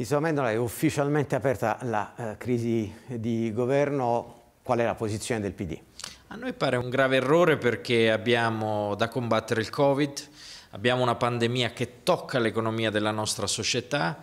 Ministro Mendola, è ufficialmente aperta la eh, crisi di governo. Qual è la posizione del PD? A noi pare un grave errore perché abbiamo da combattere il Covid, abbiamo una pandemia che tocca l'economia della nostra società,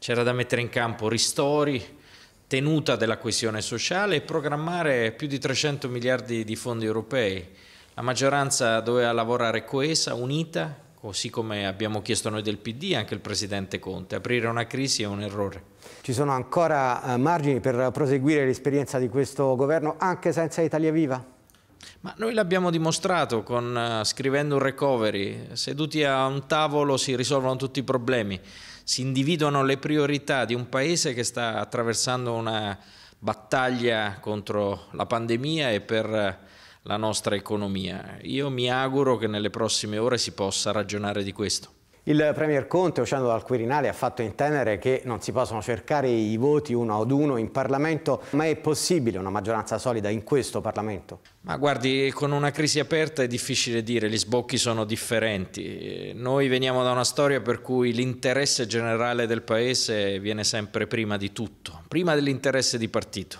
c'era da mettere in campo ristori, tenuta della coesione sociale e programmare più di 300 miliardi di fondi europei. La maggioranza doveva lavorare coesa, unita, così come abbiamo chiesto noi del PD anche il Presidente Conte. Aprire una crisi è un errore. Ci sono ancora eh, margini per proseguire l'esperienza di questo governo anche senza Italia Viva? Ma noi l'abbiamo dimostrato con, eh, scrivendo un recovery, seduti a un tavolo si risolvono tutti i problemi, si individuano le priorità di un paese che sta attraversando una battaglia contro la pandemia e per eh, la nostra economia. Io mi auguro che nelle prossime ore si possa ragionare di questo. Il Premier Conte, uscendo dal Quirinale, ha fatto intendere che non si possono cercare i voti uno ad uno in Parlamento, ma è possibile una maggioranza solida in questo Parlamento? Ma guardi, con una crisi aperta è difficile dire, gli sbocchi sono differenti. Noi veniamo da una storia per cui l'interesse generale del Paese viene sempre prima di tutto, prima dell'interesse di partito.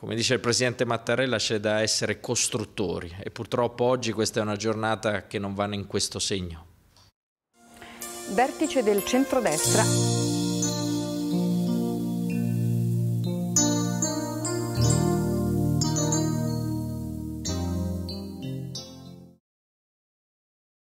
Come dice il presidente Mattarella c'è da essere costruttori e purtroppo oggi questa è una giornata che non va in questo segno. Vertice del centrodestra.